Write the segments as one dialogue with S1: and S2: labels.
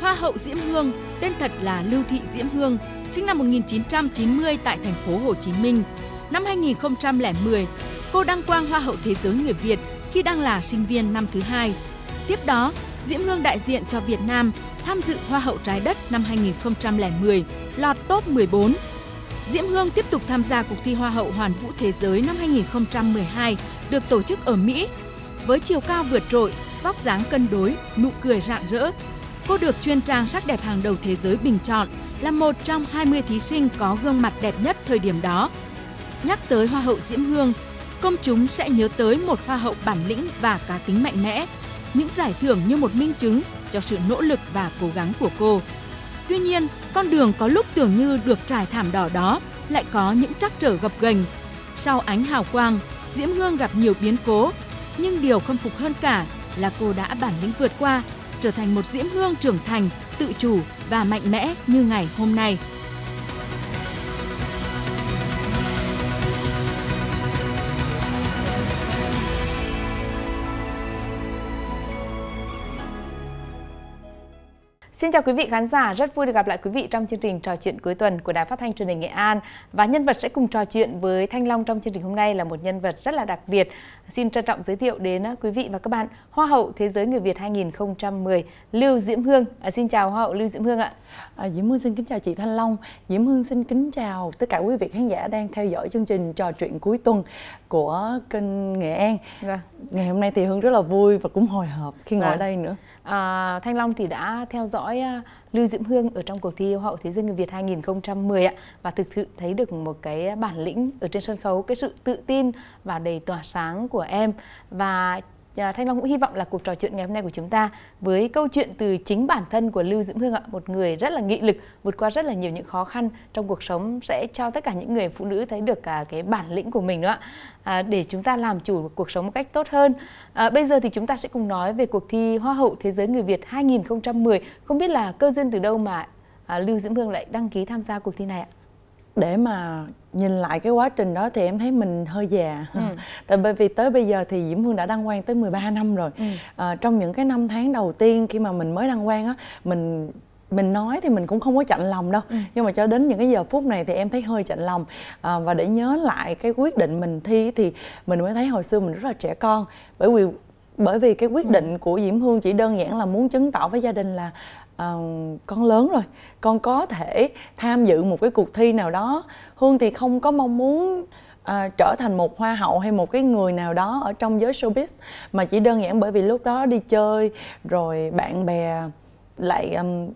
S1: Hoa hậu Diễm Hương, tên thật là Lưu Thị Diễm Hương, sinh năm 1990 tại thành phố Hồ Chí Minh. Năm 2010, cô đăng quang Hoa hậu Thế giới người Việt khi đang là sinh viên năm thứ hai. Tiếp đó, Diễm Hương đại diện cho Việt Nam tham dự Hoa hậu Trái đất năm 2010, lọt top 14. Diễm Hương tiếp tục tham gia cuộc thi Hoa hậu Hoàn vũ Thế giới năm 2012 được tổ chức ở Mỹ. Với chiều cao vượt trội, vóc dáng cân đối, nụ cười rạng rỡ, Cô được chuyên trang sắc đẹp hàng đầu thế giới bình chọn là một trong 20 thí sinh có gương mặt đẹp nhất thời điểm đó. Nhắc tới Hoa hậu Diễm Hương, công chúng sẽ nhớ tới một Hoa hậu bản lĩnh và cá tính mạnh mẽ. Những giải thưởng như một minh chứng cho sự nỗ lực và cố gắng của cô. Tuy nhiên, con đường có lúc tưởng như được trải thảm đỏ đó lại có những trắc trở gập ghềnh. Sau ánh hào quang, Diễm Hương gặp nhiều biến cố, nhưng điều khâm phục hơn cả là cô đã bản lĩnh vượt qua trở thành một diễm hương trưởng thành, tự chủ và mạnh mẽ như ngày hôm nay.
S2: Xin chào quý vị khán giả, rất vui được gặp lại quý vị trong chương trình trò chuyện cuối tuần của Đài Phát thanh Truyền hình Nghệ An. Và nhân vật sẽ cùng trò chuyện với Thanh Long trong chương trình hôm nay là một nhân vật rất là đặc biệt. Xin trân trọng giới thiệu đến ờ, quý vị và các bạn Hoa hậu Thế giới người Việt 2010
S3: Lưu Diễm Hương. À, xin chào Hoa hậu Lưu Diễm Hương ạ. À, Diễm Hương xin kính chào chị Thanh Long. Diễm Hương xin kính chào tất cả quý vị khán giả đang theo dõi chương trình trò chuyện cuối tuần của kênh Nghệ An. Vâng. Ngày hôm nay thì Hương rất là vui và cũng hồi hộp khi ngồi vâng. đây nữa.
S2: À, Thanh Long thì đã theo dõi dõi à, Lưu Diễm Hương ở trong cuộc thi Yêu hậu Thế giới người Việt 2010 ạ và thực sự thấy được một cái bản lĩnh ở trên sân khấu, cái sự tự tin và đầy tỏa sáng của em và À, Thanh Long cũng hy vọng là cuộc trò chuyện ngày hôm nay của chúng ta với câu chuyện từ chính bản thân của Lưu Diễm Hương ạ, một người rất là nghị lực, vượt qua rất là nhiều những khó khăn trong cuộc sống sẽ cho tất cả những người phụ nữ thấy được cả à, cái bản lĩnh của mình nữa ạ, à, để chúng ta làm chủ cuộc sống một cách tốt hơn. À, bây giờ thì chúng ta sẽ cùng nói về cuộc thi Hoa hậu Thế giới người Việt 2010. Không biết là cơ duyên từ đâu mà à, Lưu Diễm Hương lại đăng ký tham gia cuộc thi
S3: này ạ? để mà nhìn lại cái quá trình đó thì em thấy mình hơi già ừ. tại bởi vì tới bây giờ thì diễm hương đã đăng quang tới 13 năm rồi ừ. à, trong những cái năm tháng đầu tiên khi mà mình mới đăng quang á mình mình nói thì mình cũng không có chạnh lòng đâu ừ. nhưng mà cho đến những cái giờ phút này thì em thấy hơi chạnh lòng à, và để nhớ lại cái quyết định mình thi thì mình mới thấy hồi xưa mình rất là trẻ con bởi vì bởi vì cái quyết ừ. định của Diễm Hương chỉ đơn giản là muốn chứng tỏ với gia đình là uh, con lớn rồi con có thể tham dự một cái cuộc thi nào đó hương thì không có mong muốn À, trở thành một hoa hậu hay một cái người nào đó ở trong giới showbiz mà chỉ đơn giản bởi vì lúc đó đi chơi rồi bạn bè lại um,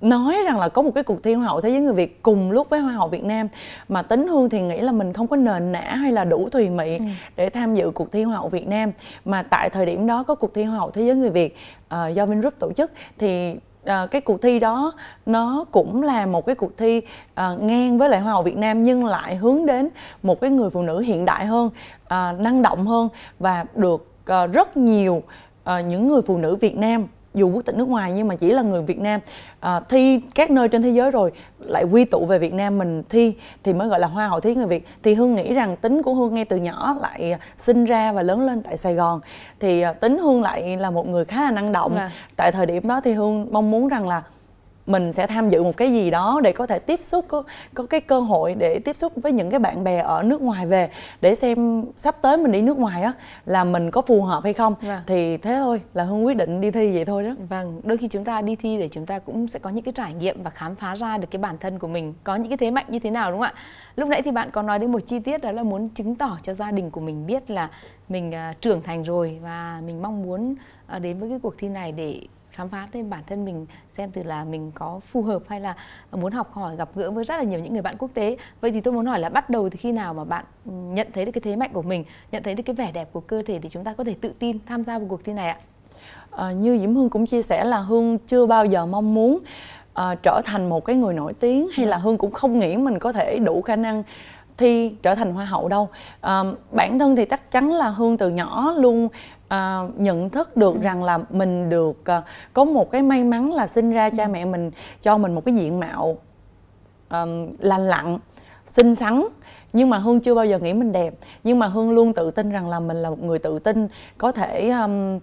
S3: nói rằng là có một cái cuộc thi hoa hậu thế giới người việt cùng lúc với hoa hậu việt nam mà tính hương thì nghĩ là mình không có nền nã hay là đủ thùy mị ừ. để tham dự cuộc thi hoa hậu việt nam mà tại thời điểm đó có cuộc thi hoa hậu thế giới người việt uh, do vingroup tổ chức thì à, cái cuộc thi đó nó cũng là một cái cuộc thi à, ngang với lại hoa hậu Việt Nam nhưng lại hướng đến một cái người phụ nữ hiện đại hơn, à, năng động hơn và được à, rất nhiều à, những người phụ nữ Việt Nam dù quốc tịch nước ngoài nhưng mà chỉ là người Việt Nam à, thi các nơi trên thế giới rồi lại quy tụ về Việt Nam mình thi thì mới gọi là hoa hậu thí người Việt thì Hương nghĩ rằng tính của Hương ngay từ nhỏ lại sinh ra và lớn lên tại Sài Gòn thì à, tính Hương lại là một người khá là năng động à. tại thời điểm đó thì Hương mong muốn rằng là mình sẽ tham dự một cái gì đó để có thể tiếp xúc có, có cái cơ hội để tiếp xúc với những cái bạn bè ở nước ngoài về để xem sắp tới mình đi nước ngoài á là mình có phù hợp hay không vâng. thì thế thôi là hương quyết định đi thi vậy thôi đó
S2: vâng đôi khi chúng ta đi thi để chúng ta cũng sẽ có những cái trải nghiệm và khám phá ra được cái bản thân của mình có những cái thế mạnh như thế nào đúng không ạ lúc nãy thì bạn có nói đến một chi tiết đó là muốn chứng tỏ cho gia đình của mình biết là mình à, trưởng thành rồi và mình mong muốn à, đến với cái cuộc thi này để khám phá thêm bản thân mình xem từ là mình có phù hợp hay là muốn học hỏi gặp gỡ với rất là nhiều những người bạn quốc tế vậy thì tôi muốn hỏi là bắt đầu từ khi nào mà bạn ừ, nhận thấy được cái thế mạnh của mình
S3: nhận thấy được cái vẻ đẹp của cơ thể thì chúng ta có thể tự tin tham gia vào cuộc thi này ạ à, như diễm hương cũng chia sẻ là hương chưa bao giờ mong muốn uh, trở thành một cái người nổi tiếng hay là dạ. hương cũng không nghĩ mình có thể đủ khả năng thi trở thành hoa hậu đâu à, bản thân thì chắc chắn là hương từ nhỏ luôn uh, nhận thức được ừ. rằng là mình được uh, có một cái may mắn là sinh ra cha ừ. mẹ mình cho mình một cái diện mạo um, lành lặn xinh xắn nhưng mà hương chưa bao giờ nghĩ mình đẹp nhưng mà hương luôn tự tin rằng là mình là một người tự tin có thể um,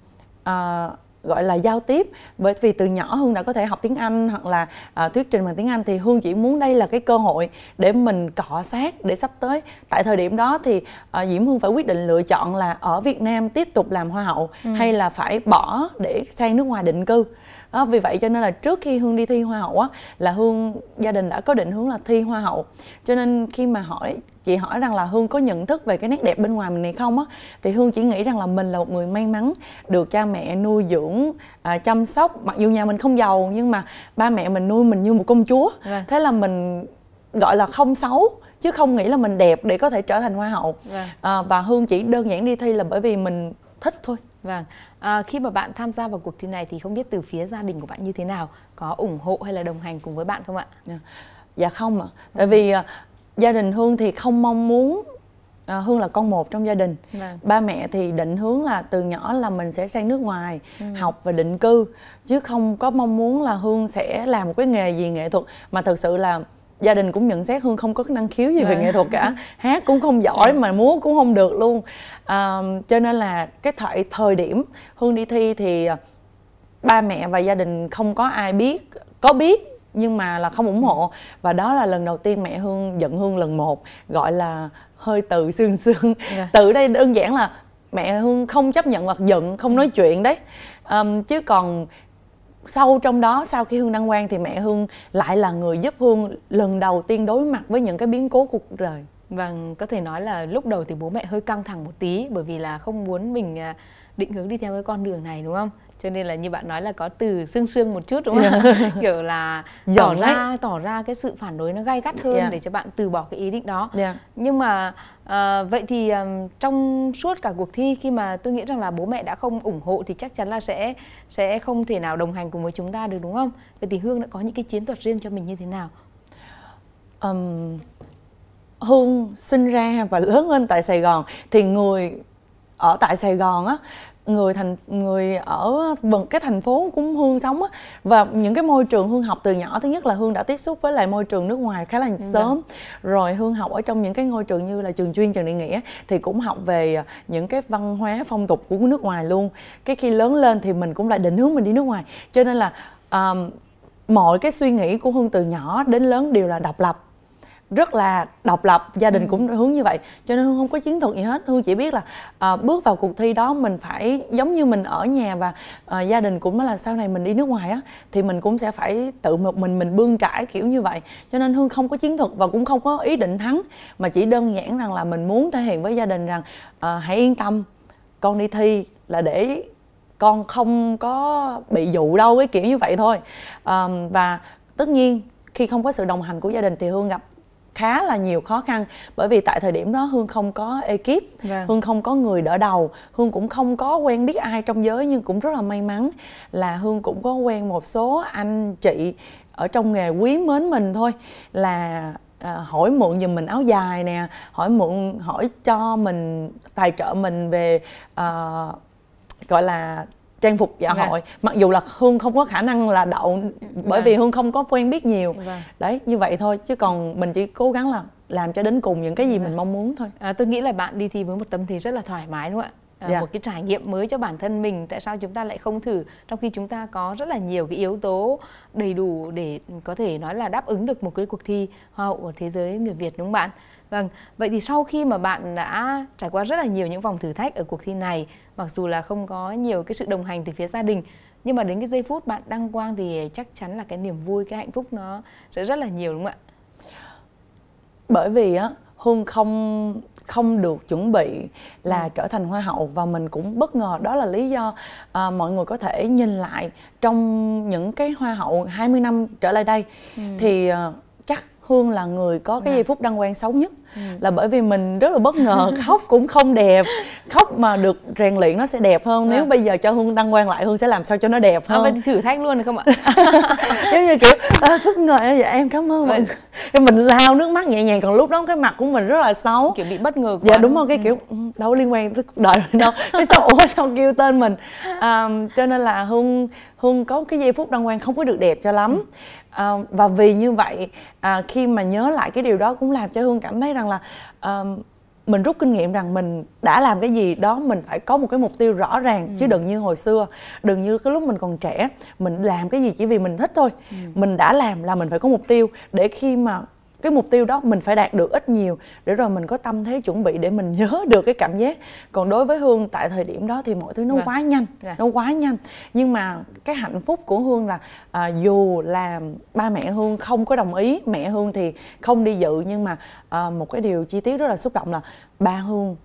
S3: uh, gọi là giao tiếp bởi vì từ nhỏ hương đã có thể học tiếng anh hoặc là à, thuyết trình bằng tiếng anh thì hương chỉ muốn đây là cái cơ hội để mình cọ sát để sắp tới tại thời điểm đó thì à, diễm hương phải quyết định lựa chọn là ở việt nam tiếp tục làm hoa hậu ừ. hay là phải bỏ để sang nước ngoài định cư à, vì vậy cho nên là trước khi hương đi thi hoa hậu á là hương gia đình đã có định hướng là thi hoa hậu cho nên khi mà hỏi chị hỏi rằng là hương có nhận thức về cái nét đẹp bên ngoài mình này không á thì hương chỉ nghĩ rằng là mình là một người may mắn được cha mẹ nuôi dưỡng à, chăm sóc mặc dù nhà mình không giàu nhưng mà ba mẹ mình nuôi mình như một công chúa vâng. thế là mình gọi là không xấu chứ không nghĩ là mình đẹp để có thể trở thành hoa hậu yeah. Vâng. à, và hương chỉ đơn giản đi thi là bởi vì mình thích thôi
S2: Vâng, à, khi mà bạn tham gia vào cuộc thi này thì không biết từ phía gia đình của bạn như thế nào, có ủng hộ hay là đồng hành cùng với bạn không ạ? Dạ, dạ không ạ, vâng.
S3: tại vì à, gia đình Hương thì không mong muốn à, Hương là con một trong gia đình, vâng. ba mẹ thì định hướng là từ nhỏ là mình sẽ sang nước ngoài ừ. học và định cư chứ không có mong muốn là Hương sẽ làm một cái nghề gì nghệ thuật mà thực sự là gia đình cũng nhận xét hương không có năng khiếu gì về vâng. nghệ thuật cả hát cũng không giỏi dạ. mà múa cũng không được luôn à, cho nên là cái thời thời điểm hương đi thi thì ờ, ba mẹ và gia đình không có ai biết có biết nhưng mà là không ủng hộ ừ. và đó là lần đầu tiên mẹ hương giận hương lần một gọi là hơi từ xương xương dạ. từ đây đơn giản là mẹ hương không chấp nhận hoặc giận không ừ. nói chuyện đấy um, chứ còn sâu trong đó sau khi hương đăng quang thì mẹ hương lại là người giúp hương lần đầu tiên đối mặt với những cái biến cố cuộc đời vâng có thể nói là lúc đầu thì bố mẹ hơi căng thẳng một
S2: tí bởi vì là không muốn mình à, định hướng đi theo cái con đường này đúng không cho nên là như bạn nói là có từ xương xương một chút đúng không yeah. Dạ. kiểu là tỏ Dòng ra ấy. tỏ ra cái sự phản đối nó gay gắt hơn yeah. Dạ. để cho bạn từ bỏ cái ý định đó yeah. Dạ. nhưng mà à, vậy thì um, trong suốt cả cuộc thi khi mà tôi nghĩ rằng là bố mẹ đã không ủng hộ thì chắc chắn là sẽ sẽ không thể nào đồng hành cùng với chúng ta được đúng không vậy thì hương đã có những cái chiến thuật riêng cho mình như thế nào
S3: um, hương sinh ra và lớn lên tại sài gòn thì người ở tại sài gòn á người thành người ở cái thành phố cũng hương sống á và những cái môi trường hương học từ nhỏ thứ nhất là hương đã tiếp xúc với lại môi trường nước ngoài khá là dạ. sớm rồi hương học ở trong những cái ngôi trường như là trường chuyên trường đại nghĩa thì cũng học về à, những cái văn hóa phong tục của nước ngoài luôn cái khi lớn lên thì mình cũng lại định hướng mình đi nước ngoài cho nên là um, mọi cái suy nghĩ của hương từ nhỏ đến lớn đều là độc lập rất là độc lập gia đình ừ. cũng hướng như vậy cho nên hương không có chiến thuật gì hết hương chỉ biết là à, bước vào cuộc thi đó mình phải giống như mình ở nhà và à, gia đình cũng nói là sau này mình đi nước ngoài á thì mình cũng sẽ phải tự một mình mình bươn trải kiểu như vậy cho nên hương không có chiến thuật và cũng không có ý định thắng mà chỉ đơn giản rằng là mình muốn thể hiện với gia đình rằng à, hãy yên tâm con đi thi là để con không có bị dụ đâu cái kiểu như vậy thôi à, và tất nhiên khi không có sự đồng hành của gia đình thì hương gặp khá là nhiều khó khăn bởi vì tại thời điểm đó hương không có ekip vâng. hương không có người đỡ đầu hương cũng không có quen biết ai trong giới nhưng cũng rất là may mắn là hương cũng có quen một số anh chị ở trong nghề quý mến mình thôi là à, hỏi mượn giùm mình áo dài nè hỏi mượn hỏi cho mình tài trợ mình về à, gọi là trang phục dạ vâng. hội mặc dù là hương không có khả năng là đậu bởi vâng. vì hương không có quen biết nhiều vâng. đấy như vậy thôi chứ còn mình chỉ cố gắng là làm cho đến cùng những cái gì vâng. mình mong muốn thôi à, tôi nghĩ là bạn đi thi với một tâm thế rất là
S2: thoải mái đúng không ạ À, yeah. Dạ. một cái trải nghiệm mới cho bản thân mình tại sao chúng ta lại không thử trong khi chúng ta có rất là nhiều cái yếu tố đầy đủ để có thể nói là đáp ứng được một cái cuộc thi hoa hậu của thế giới người Việt đúng không bạn Vâng, vậy thì sau khi mà bạn đã trải qua rất là nhiều những vòng thử thách ở cuộc thi này, mặc dù là không có nhiều cái sự đồng hành từ phía gia đình, nhưng mà đến cái giây phút bạn đăng quang thì chắc chắn là cái niềm vui, cái hạnh phúc nó sẽ rất là nhiều đúng không ạ?
S3: Bởi vì á, Hương không không được chuẩn bị là ừ. trở thành hoa hậu và mình cũng bất ngờ đó là lý do à, mọi người có thể nhìn lại trong những cái hoa hậu 20 năm trở lại đây ừ. thì à, hương là người có cái dạ. giây phút đăng quang xấu nhất Ừ. là bởi vì mình rất là bất ngờ khóc cũng không đẹp khóc mà được rèn luyện nó sẽ đẹp hơn nếu à. bây giờ cho hương đăng quang lại hương sẽ làm sao cho nó đẹp à, hơn à, thử thách luôn được không ạ giống như kiểu à, bất ngờ vậy dạ, em cảm ơn mọi vâng. người mình lao nước mắt nhẹ nhàng còn lúc đó cái mặt của mình rất là xấu kiểu bị bất ngờ dạ, quá dạ đúng không cái ừ. kiểu ừ, đâu liên quan tới cuộc đời đâu cái sao ủa sao kêu tên mình à, cho nên là hương hương có cái giây phút đăng quang không có được đẹp cho lắm à, và vì như vậy à, khi mà nhớ lại cái điều đó cũng làm cho hương cảm thấy rằng rằng là um, mình rút kinh nghiệm rằng mình đã làm cái gì đó mình phải có một cái mục tiêu rõ ràng ừ. chứ đừng như hồi xưa đừng như cái lúc mình còn trẻ mình làm cái gì chỉ vì mình thích thôi ừ. mình đã làm là mình phải có mục tiêu để khi mà cái mục tiêu đó mình phải đạt được ít nhiều để rồi mình có tâm thế chuẩn bị để mình nhớ được cái cảm giác còn đối với hương tại thời điểm đó thì mọi thứ nó vâng. quá nhanh vâng. nó quá nhanh nhưng mà cái hạnh phúc của hương là à, dù là ba mẹ hương không có đồng ý mẹ hương thì không đi dự nhưng mà à, một cái điều chi tiết rất là xúc động là ba hương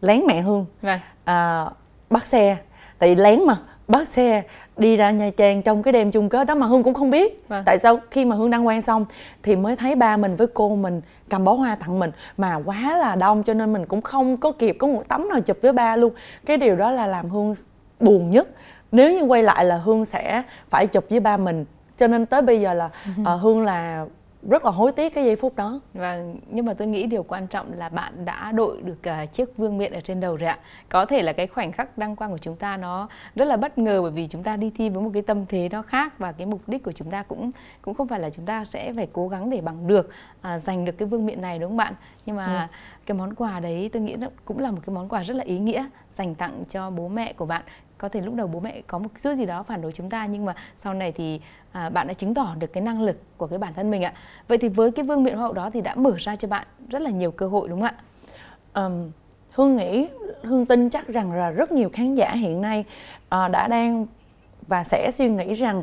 S3: lén mẹ hương vâng. à, bắt xe tại vì lén mà bắt xe đi ra nha trang trong cái đêm chung kết đó mà hương cũng không biết vâng. tại sao khi mà hương đăng quang xong thì mới thấy ba mình với cô mình cầm bó hoa tặng mình mà quá là đông cho nên mình cũng không có kịp có một tấm nào chụp với ba luôn cái điều đó là làm hương buồn nhất nếu như quay lại là hương sẽ phải chụp với ba mình cho nên tới bây giờ là uh, hương là rất là hối tiếc cái giây
S2: phút đó và vâng, nhưng mà tôi nghĩ điều quan trọng là bạn đã đội được uh, chiếc vương miện ở trên đầu rồi ạ có thể là cái khoảnh khắc đăng quang của chúng ta nó rất là bất ngờ bởi vì chúng ta đi thi với một cái tâm thế nó khác và cái mục đích của chúng ta cũng cũng không phải là chúng ta sẽ phải cố gắng để bằng được uh, giành được cái vương miện này đúng không bạn nhưng mà ừ. cái món quà đấy tôi nghĩ nó cũng là một cái món quà rất là ý nghĩa dành tặng cho bố mẹ của bạn có thể lúc đầu bố mẹ có một chút gì đó phản đối chúng ta nhưng mà sau này thì à, bạn đã chứng tỏ được cái năng lực của cái bản thân mình ạ vậy thì với cái vương miện hoa hậu
S3: đó thì đã mở ra cho bạn rất là nhiều cơ hội đúng không ạ um, hương nghĩ hương tin chắc rằng là rất nhiều khán giả hiện nay uh, đã đang và sẽ suy nghĩ rằng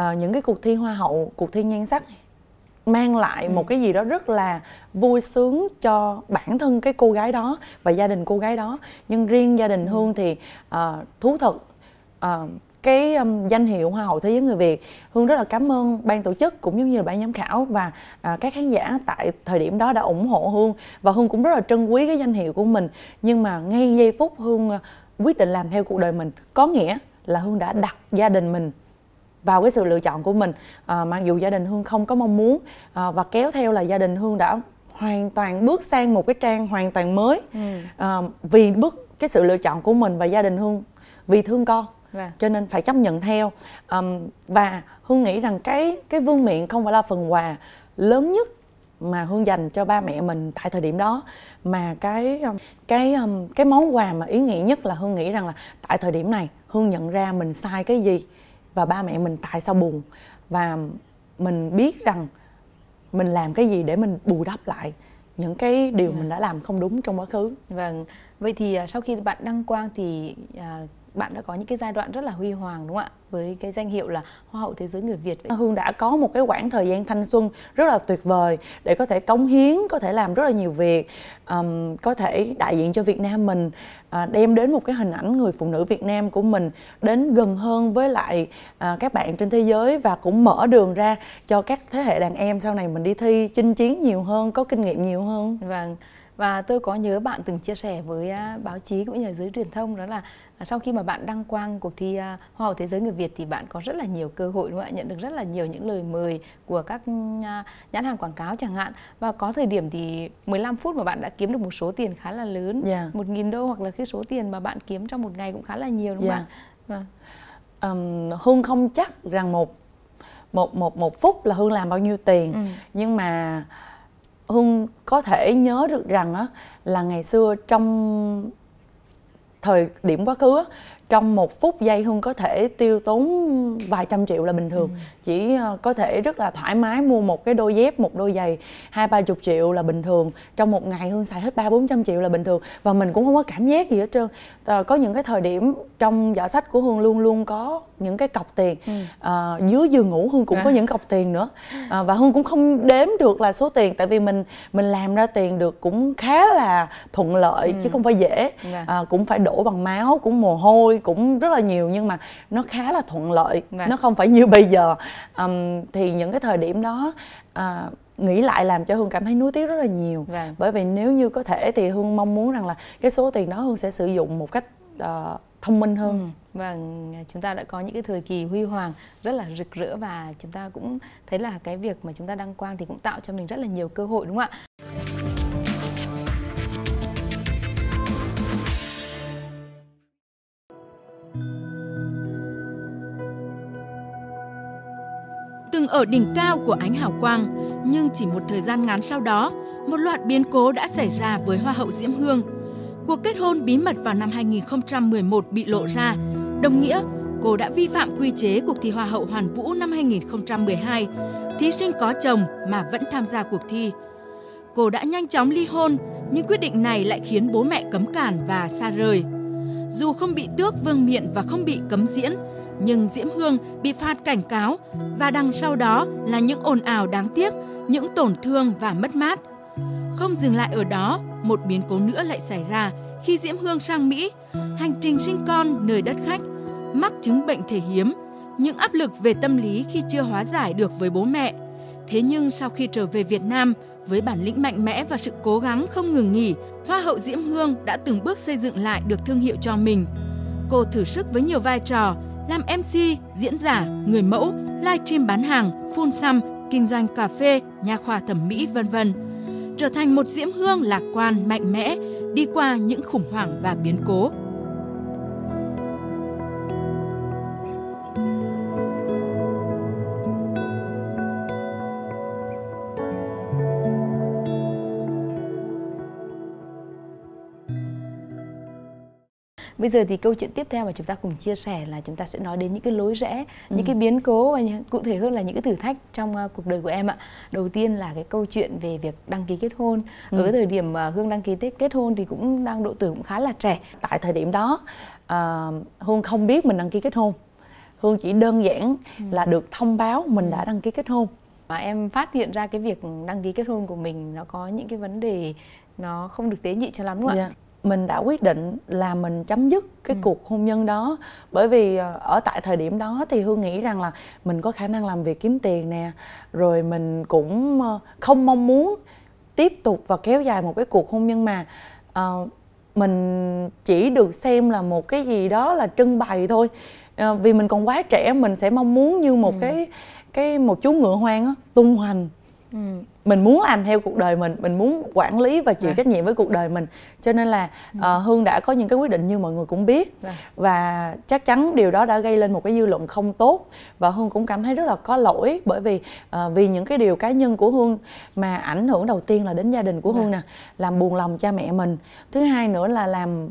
S3: uh, những cái cuộc thi hoa hậu cuộc thi nhan sắc mang lại ừ. một cái gì đó rất là vui sướng cho bản thân cái cô gái đó và gia đình cô gái đó nhưng riêng gia đình ừ. hương thì uh, thú thật uh, cái um, danh hiệu hoa hậu thế giới người việt hương rất là cảm ơn ban tổ chức cũng giống như là ban giám khảo và uh, các khán giả tại thời điểm đó đã ủng hộ hương và hương cũng rất là trân quý cái danh hiệu của mình nhưng mà ngay giây phút hương uh, quyết định làm theo cuộc đời mình có nghĩa là hương đã đặt gia đình mình vào cái sự lựa chọn của mình à, mặc dù gia đình hương không có mong muốn à, và kéo theo là gia đình hương đã hoàn toàn bước sang một cái trang hoàn toàn mới ừ. à, vì bước cái sự lựa chọn của mình và gia đình hương vì thương con Vâng. cho nên phải chấp nhận theo um, và hương nghĩ rằng cái cái vương miện không phải là phần quà lớn nhất mà hương dành cho ba mẹ mình tại thời điểm đó mà cái à, cái à, cái món quà mà ý nghĩa nhất là hương nghĩ rằng là tại thời điểm này hương nhận ra mình sai cái gì và ba mẹ mình tại sao buồn và mình biết rằng mình làm cái gì để mình bù đắp lại những cái điều dạ. mình đã làm không đúng trong quá khứ vâng vậy thì à, sau khi
S2: bạn đăng quang thì uh, bạn đã có những cái giai đoạn rất là huy hoàng đúng không ạ với cái danh hiệu là
S3: hoa hậu thế giới người việt hương đã có một cái quãng thời gian thanh xuân rất là tuyệt vời để có thể cống hiến có thể làm rất là nhiều việc um, có thể đại diện cho việt nam mình uh, đem đến một cái hình ảnh người phụ nữ việt nam của mình đến gần hơn với lại uh, các bạn trên thế giới và cũng mở đường ra cho các thế hệ đàn em sau này mình đi thi chinh chiến nhiều hơn có kinh nghiệm nhiều hơn vâng và tôi có nhớ bạn từng chia sẻ với à, báo chí
S2: cũng như là giới truyền thông đó là À, sau khi mà bạn đăng quang cuộc thi à, hoa hậu thế giới người Việt thì bạn có rất là nhiều cơ hội đúng không ạ nhận được rất là nhiều những lời mời của các à, nhãn hàng quảng cáo chẳng hạn và có thời điểm thì 15 phút mà bạn đã kiếm được một số tiền khá là lớn yeah. Dạ. 1.000 đô hoặc là cái số tiền mà bạn kiếm trong một ngày cũng khá là nhiều đúng không yeah. Dạ. ạ?
S3: À. Um, Hương không chắc rằng một một một một phút là Hương làm bao nhiêu tiền ừ. nhưng mà Hương có thể nhớ được rằng á là ngày xưa trong thời điểm quá khứ trong một phút giây hương có thể tiêu tốn vài trăm triệu là bình thường ừ. chỉ ờ, có thể rất là thoải mái mua một cái đôi dép một đôi giày hai ba chục triệu là bình thường trong một ngày hương xài hết ba bốn trăm triệu là bình thường và mình cũng không có cảm giác gì hết trơn ờ, có những cái thời điểm trong giỏ sách của hương luôn luôn có những cái cọc tiền ừ. à, dưới giường ngủ hương cũng à. có những cọc tiền nữa à, và hương cũng không đếm được là số tiền tại vì mình mình làm ra tiền được cũng khá là thuận lợi ừ. chứ không phải dễ à, cũng phải đổ bằng máu cũng mồ hôi tôi cũng rất là nhiều nhưng mà nó khá là thuận lợi Vậy. Vâng. nó không phải như bây giờ um, thì những cái thời điểm đó uh, nghĩ lại làm cho hương cảm thấy nuối tiếc rất là nhiều Vậy. Vâng. bởi vì nếu như có thể thì hương mong muốn rằng là cái số tiền đó hương sẽ sử dụng một cách uh, thông minh hơn ừ. và vâng, chúng ta đã có những cái thời kỳ huy hoàng
S2: rất là rực rỡ và chúng ta cũng thấy là cái việc mà chúng ta đăng quang thì cũng tạo cho mình rất là nhiều cơ hội đúng không ạ
S1: từng vâng, ở đỉnh cao của ánh hào quang, nhưng chỉ một thời gian ngắn sau đó, một loạt biến cố đã xảy ra với Hoa hậu Diễm Hương. Cuộc kết hôn bí mật vào năm 2011 bị lộ ra, đồng nghĩa cô đã vi phạm quy chế cuộc thi Hoa hậu Hoàn Vũ năm 2012. Thí sinh có chồng mà vẫn tham gia cuộc thi. Cô đã nhanh chóng ly hôn, nhưng quyết định này lại khiến bố mẹ cấm cản và xa rời. Dù không bị tước vương miện và không bị cấm diễn, nhưng Diễm Hương bị phạt cảnh cáo và đằng sau đó là những ồn ào đáng tiếc, những tổn thương và mất mát. Không dừng lại ở đó, một biến cố nữa lại xảy ra khi Diễm Hương sang Mỹ, hành trình sinh con nơi đất khách, mắc chứng bệnh thể hiếm, những áp lực về tâm lý khi chưa hóa giải được với bố mẹ. Thế nhưng sau khi trở về Việt Nam, với bản lĩnh mạnh mẽ và sự cố gắng không ngừng nghỉ, Hoa hậu Diễm Hương đã từng bước xây dựng lại được thương hiệu cho mình. Cô thử sức với nhiều vai trò, làm MC, diễn giả, người mẫu, livestream bán hàng, phun xăm, kinh doanh cà phê, nhà khoa thẩm mỹ vân vân. Trở thành một diễm hương lạc quan, mạnh mẽ, đi qua những khủng hoảng và biến cố.
S2: Bây giờ thì câu chuyện tiếp theo mà chúng ta cùng chia sẻ là chúng ta sẽ nói đến những cái lối rẽ, ừ. những cái biến cố và những, cụ thể hơn là những cái thử thách trong uh, cuộc đời của em ạ. Đầu tiên là cái câu chuyện về việc đăng ký kết hôn. Ừ. Ở thời điểm uh, Hương đăng ký kết hôn thì cũng đang độ tuổi cũng khá là trẻ. Tại
S3: thời điểm đó uh, Hương không biết mình đăng ký kết hôn. Hương chỉ đơn giản ừ. là được thông báo mình ừ. đã đăng ký kết hôn. Mà em phát hiện ra cái việc đăng ký kết hôn của mình nó có những cái vấn đề nó không được tế nhị cho lắm đúng không yeah. ạ? Dạ mình đã quyết định là mình chấm dứt cái ừ. cuộc hôn nhân đó bởi vì ờ, ở tại thời điểm đó thì hương nghĩ rằng là mình có khả năng làm việc kiếm tiền nè rồi mình cũng ờ, không mong muốn tiếp tục và kéo dài một cái cuộc hôn nhân mà uh, mình chỉ được xem là một cái gì đó là trưng bày thôi uh, vì mình còn quá trẻ mình sẽ mong muốn như một ừ. cái cái một chú ngựa hoang á tung hoành Ừ. mình muốn làm theo cuộc đời mình mình muốn quản lý và chịu vâng. trách nhiệm với cuộc đời mình cho nên là uh, hương đã có những cái quyết định như mọi người cũng biết vâng. và chắc chắn điều đó đã gây lên một cái dư luận không tốt và hương cũng cảm thấy rất là có lỗi bởi vì uh, vì những cái điều cá nhân của hương mà ảnh hưởng đầu tiên là đến gia đình của hương vâng. nè làm buồn lòng cha mẹ mình thứ hai nữa là làm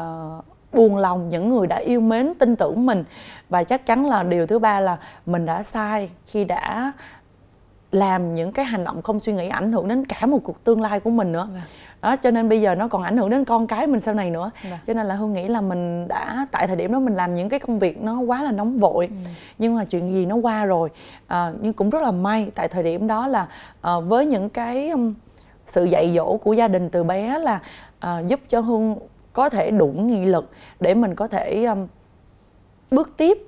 S3: uh, buồn lòng những người đã yêu mến tin tưởng mình và chắc chắn là điều thứ ba là mình đã sai khi đã làm những cái hành động không suy nghĩ ảnh hưởng đến cả một cuộc tương lai của mình nữa vâng. đó cho nên bây giờ nó còn ảnh hưởng đến con cái mình sau này nữa vâng. cho nên là hương nghĩ là mình đã tại thời điểm đó mình làm những cái công việc nó quá là nóng vội ừ. nhưng mà chuyện gì nó qua rồi à, nhưng cũng rất là may tại thời điểm đó là à, với những cái um, sự dạy dỗ của gia đình từ bé là à, giúp cho hương có thể đủ nghị lực để mình có thể um, bước tiếp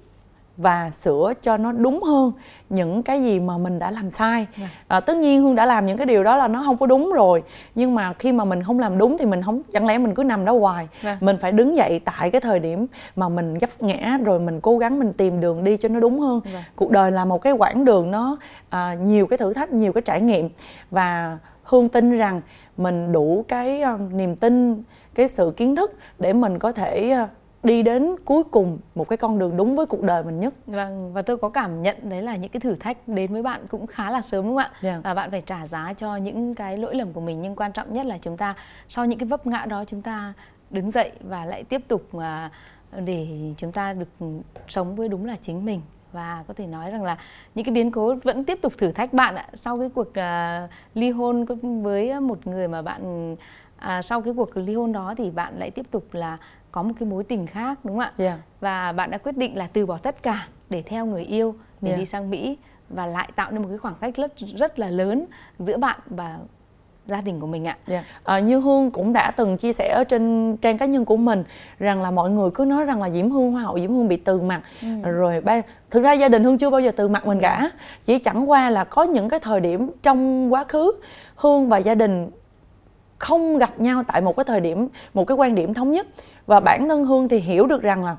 S3: và sửa cho nó đúng hơn những cái gì mà mình đã làm sai dạ. à, tất nhiên hương đã làm những cái điều đó là nó không có đúng rồi nhưng mà khi mà mình không làm đúng thì mình không chẳng lẽ mình cứ nằm đó hoài à. mình phải đứng dậy tại cái thời điểm mà mình gấp ngã rồi mình cố gắng mình tìm đường đi cho nó đúng hơn à. cuộc đời là một cái quãng đường nó à, nhiều cái thử thách nhiều cái trải nghiệm và hương tin rằng mình đủ cái uh, niềm tin cái sự kiến thức để mình có thể uh, đi đến cuối cùng một cái con đường đúng với cuộc đời mình nhất.
S2: Vâng và tôi có cảm nhận đấy là những cái thử thách đến với bạn cũng khá là sớm đúng không ạ? Yeah. Dạ. Và bạn phải trả giá cho những cái lỗi lầm của mình nhưng quan trọng nhất là chúng ta sau những cái vấp ngã đó chúng ta đứng dậy và lại tiếp tục à, để chúng ta được sống với đúng là chính mình và có thể nói rằng là những cái biến cố vẫn tiếp tục thử thách bạn ạ sau cái cuộc uh, ly hôn với một người mà bạn à, sau cái cuộc ly hôn đó thì bạn lại tiếp tục là có một cái mối tình khác đúng không ạ yeah. Dạ. và bạn đã quyết định là từ bỏ tất cả để theo người yêu để yeah. Dạ. đi sang mỹ và lại tạo nên một cái khoảng cách rất rất là lớn giữa bạn và
S3: gia đình của mình ạ. Yeah. Dạ. À, như Hương cũng đã từng chia sẻ ở trên trang cá nhân của mình rằng là mọi người cứ nói rằng là Diễm Hương hoa hậu Diễm Hương bị từ mặt ừ. rồi ba thực ra gia đình Hương chưa bao giờ từ mặt mình cả. Chỉ chẳng qua là có những cái thời điểm trong quá khứ Hương và gia đình không gặp nhau tại một cái thời điểm một cái quan điểm thống nhất và bản thân hương thì hiểu được rằng là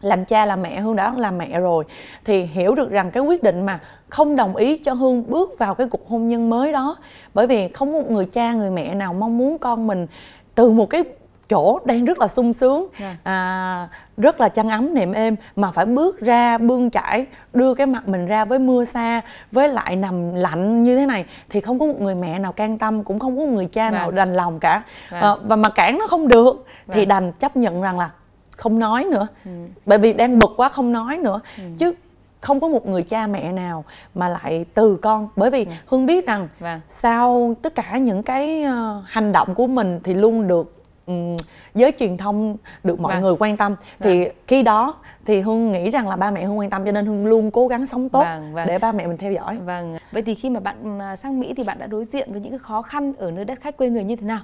S3: làm cha làm mẹ hương đã làm mẹ rồi thì hiểu được rằng cái quyết định mà không đồng ý cho hương bước vào cái cuộc hôn nhân mới đó bởi vì không một người cha người mẹ nào mong muốn con mình từ một cái chỗ đang rất là sung sướng yeah. Dạ. à, rất là chăn ấm nệm êm mà phải bước ra bươn chải đưa cái mặt mình ra với mưa xa với lại nằm lạnh như thế này thì không có một người mẹ nào can tâm cũng không có một người cha dạ. nào đành lòng cả à, và mà cản nó không được thì đành chấp nhận rằng là không nói nữa ừ. bởi vì đang bực quá không nói nữa ừ. chứ không có một người cha mẹ nào mà lại từ con bởi vì ừ. hương biết rằng vâng. sau tất cả những cái ờ, hành động của mình thì luôn được um, giới truyền thông được mọi Và. Vâng. người quan tâm thì vâng. khi đó thì hương nghĩ rằng là ba mẹ hương quan tâm cho nên hương luôn cố gắng sống tốt vâng, vâng. để ba mẹ mình theo dõi vâng vậy thì khi mà bạn à, sang mỹ thì bạn đã đối diện với những cái khó khăn ở nơi đất khách quê người như thế nào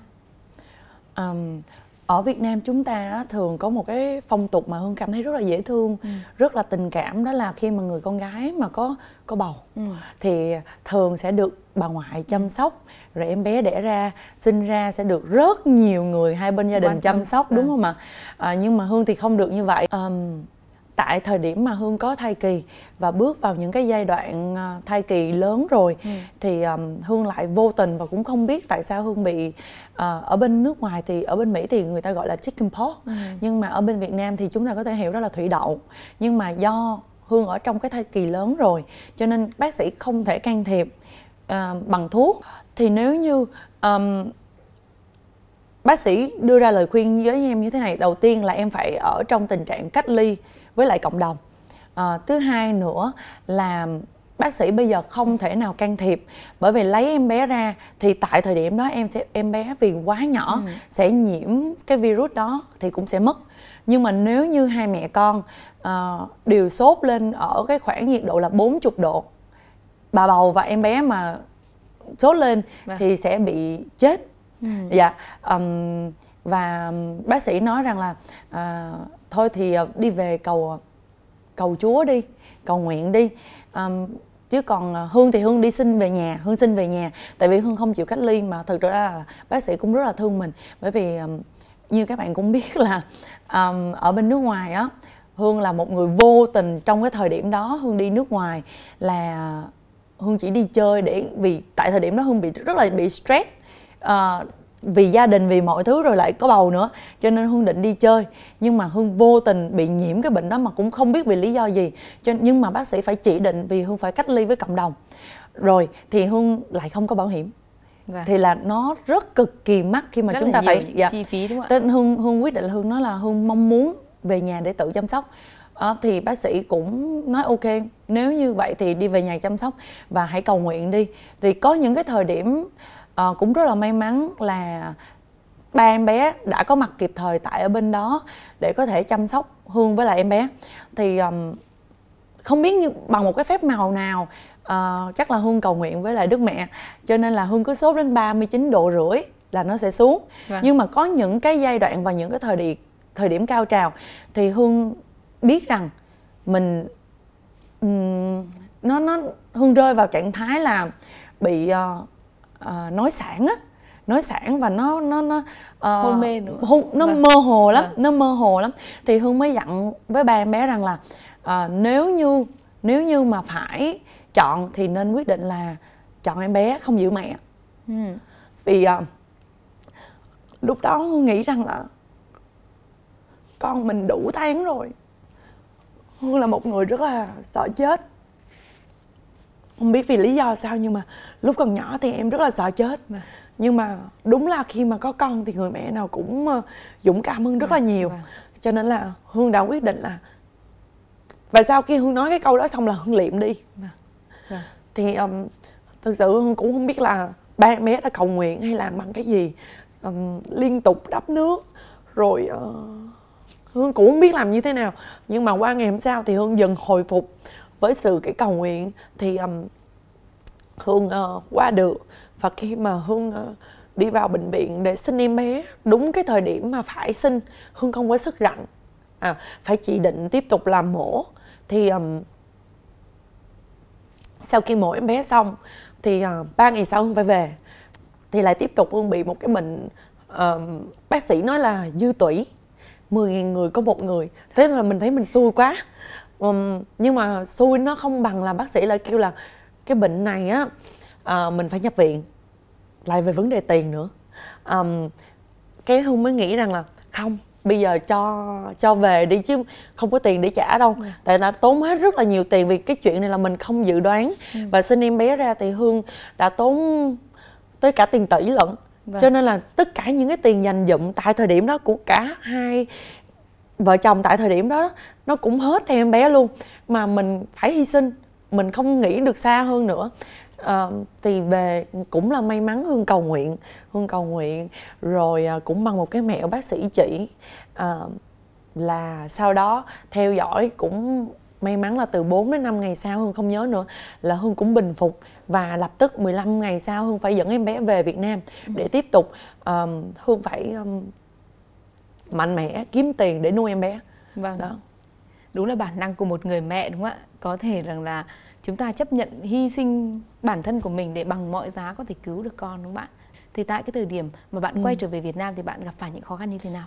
S3: um, ở Việt Nam chúng ta thường có một cái phong tục mà Hương cảm thấy rất là dễ thương, ừ. rất là tình cảm đó là khi mà người con gái mà có có bầu ừ. thì thường sẽ được bà ngoại chăm sóc rồi em bé đẻ ra sinh ra sẽ được rất nhiều người hai bên gia đình chăm sóc đúng à. không ạ à, nhưng mà hương thì không được như vậy um, tại thời điểm mà hương có thai kỳ và bước vào những cái giai đoạn à, thai kỳ lớn rồi ừ. thì um, hương lại vô tình và cũng không biết tại sao hương bị uh, ở bên nước ngoài thì ở bên mỹ thì người ta gọi là chicken pox ừ. nhưng mà ở bên việt nam thì chúng ta có thể hiểu đó là thủy đậu nhưng mà do hương ở trong cái thai kỳ lớn rồi cho nên bác sĩ không thể can thiệp À, bằng thuốc thì nếu như um, bác sĩ đưa ra lời khuyên với em như thế này đầu tiên là em phải ở trong tình trạng cách ly với lại cộng đồng à, thứ hai nữa là bác sĩ bây giờ không thể nào can thiệp bởi vì lấy em bé ra thì tại thời điểm đó em sẽ em bé vì quá nhỏ ừ. sẽ nhiễm cái virus đó thì cũng sẽ mất nhưng mà nếu như hai mẹ con uh, đều sốt lên ở cái khoảng nhiệt độ là 40 độ bà bầu và em bé mà sốt lên vâng. thì sẽ bị chết ừ. dạ um, và bác sĩ nói rằng là à, thôi thì ờ, đi về cầu ờ, cầu chúa đi cầu nguyện đi um, chứ còn ờ, hương thì hương đi xin về nhà hương xin về nhà tại vì hương không chịu cách ly mà thực ra là bác sĩ cũng rất là thương mình bởi vì um, như các bạn cũng biết là um, ở bên nước ngoài á hương là một người vô tình trong cái thời điểm đó hương đi nước ngoài là hương chỉ đi chơi để vì tại thời điểm đó hương bị rất là bị stress uh, vì gia đình vì mọi thứ rồi lại có bầu nữa cho nên hương định đi chơi nhưng mà hương vô tình bị nhiễm cái bệnh đó mà cũng không biết vì lý do gì cho nhưng mà bác sĩ phải chỉ định vì hương phải cách ly với cộng đồng rồi thì hương lại không có bảo hiểm Vâng. thì là nó rất cực kỳ mắc khi mà rất chúng ta phải dạ. chi phí đúng không ạ? Tên Hương Hương quyết định là Hương nói là Hương mong muốn về nhà để tự chăm sóc à, thì bác sĩ cũng nói ok nếu như vậy thì đi về nhà chăm sóc và hãy cầu nguyện đi thì có những cái thời điểm à, cũng rất là may mắn là ba em bé đã có mặt kịp thời tại ở bên đó để có thể chăm sóc hương với lại em bé thì um, không biết như bằng một cái phép màu nào uh, chắc là hương cầu nguyện với lại đức mẹ cho nên là hương cứ sốt đến 39 độ rưỡi là nó sẽ xuống vâng. nhưng mà có những cái giai đoạn và những cái thời điểm thời điểm cao trào thì hương biết rằng mình um, nó nó hương rơi vào trạng thái là bị uh, uh, nói sản á nói sản và nó nó nó uh, hôn mê nữa hôn, nó vâng. mơ hồ lắm vâng. nó mơ hồ lắm thì hương mới dặn với ba em bé rằng là uh, nếu như nếu như mà phải chọn thì nên quyết định là chọn em bé không giữ mẹ ừ. vì uh, lúc đó hương nghĩ rằng là con mình đủ tháng rồi Hương là một người rất là sợ chết Không biết vì lý do sao nhưng mà lúc còn nhỏ thì em rất là sợ chết dạ. Nhưng mà đúng là khi mà có con thì người mẹ nào cũng ờ, dũng cảm hơn rất dạ, là nhiều dạ. Cho nên là Hương đã quyết định là Và sau khi Hương nói cái câu đó xong là Hương liệm đi Thì um, thực sự Hương cũng không biết là ba mẹ đã cầu nguyện hay làm bằng cái gì um, Liên tục đắp nước rồi uh, hương cũng không biết làm như thế nào nhưng mà qua ngày hôm sau thì hương dần hồi phục với sự cái cầu nguyện thì um, hương uh, qua được và khi mà hương uh, đi vào bệnh viện để sinh em bé đúng cái thời điểm mà phải sinh hương không có sức rặn à, phải chỉ định tiếp tục làm mổ thì um, sau khi mổ em bé xong thì uh, ba ngày sau hương phải về thì lại tiếp tục hương bị một cái bệnh uh, bác sĩ nói là dư tủy 10.000 người có một người thế là mình thấy mình xui quá um, nhưng mà xui nó không bằng là bác sĩ lại kêu là cái bệnh này á à, mình phải nhập viện lại về vấn đề tiền nữa um, cái hương mới nghĩ rằng là không bây giờ cho cho về đi chứ không có tiền để trả đâu dạ. tại đã tốn hết rất là nhiều tiền vì cái chuyện này là mình không dự đoán ừ. và sinh em bé ra thì hương đã tốn tới cả tiền tỷ lận vâng. cho nên là tất cả những cái tiền dành dụm tại thời điểm đó của cả hai vợ chồng tại thời điểm đó nó cũng hết theo em bé luôn mà mình phải hy sinh mình không nghĩ được xa hơn nữa à, thì về cũng là may mắn hương cầu nguyện hương cầu nguyện rồi à, cũng bằng một cái mẹo bác sĩ chỉ à, là sau đó theo dõi cũng may mắn là từ 4 đến 5 ngày sau Hương không nhớ nữa là Hương cũng bình phục và lập tức 15 ngày sau Hương phải dẫn em bé về Việt Nam để tiếp tục um, Hương phải um, mạnh mẽ kiếm tiền để nuôi em bé. Vâng. Đó. Đúng là bản năng của một người mẹ đúng không ạ? Có thể rằng
S2: là chúng ta chấp nhận hy sinh bản thân của mình để bằng mọi giá có thể cứu được con đúng không bạn?
S3: Thì tại cái thời điểm mà bạn ừ. quay trở về Việt
S2: Nam thì bạn gặp phải những khó khăn như thế nào?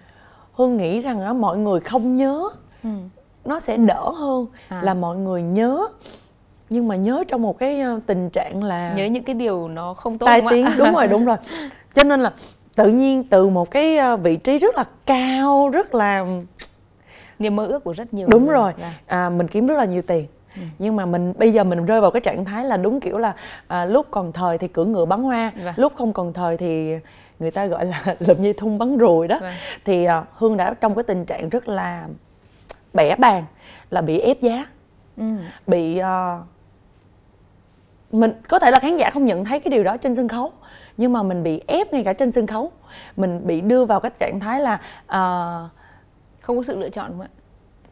S3: Hương nghĩ rằng á, mọi người không nhớ ừ. nó sẽ đỡ hơn à. là mọi người nhớ nhưng mà nhớ trong một cái ờ, tình trạng là nhớ
S2: những cái điều nó không tốt tai tiếng đúng rồi đúng rồi
S3: cho nên là tự nhiên từ một cái ờ, vị trí rất là cao rất là niềm mơ ước của rất nhiều đúng rồi dạ. à, mình kiếm rất là nhiều tiền ừ. nhưng mà mình bây giờ mình rơi vào cái trạng thái là đúng kiểu là à, lúc còn thời thì cưỡi ngựa bắn hoa vâng. lúc không còn thời thì người ta gọi là lụm như thun bắn ruồi đó vâng. thì à, hương đã trong cái tình trạng rất là bẻ bàn là bị ép giá ừ. bị uh, mình có thể là khán giả không nhận thấy cái điều đó trên sân khấu nhưng mà mình bị ép ngay cả trên sân khấu mình bị đưa vào cái trạng thái là uh, không có sự lựa chọn mà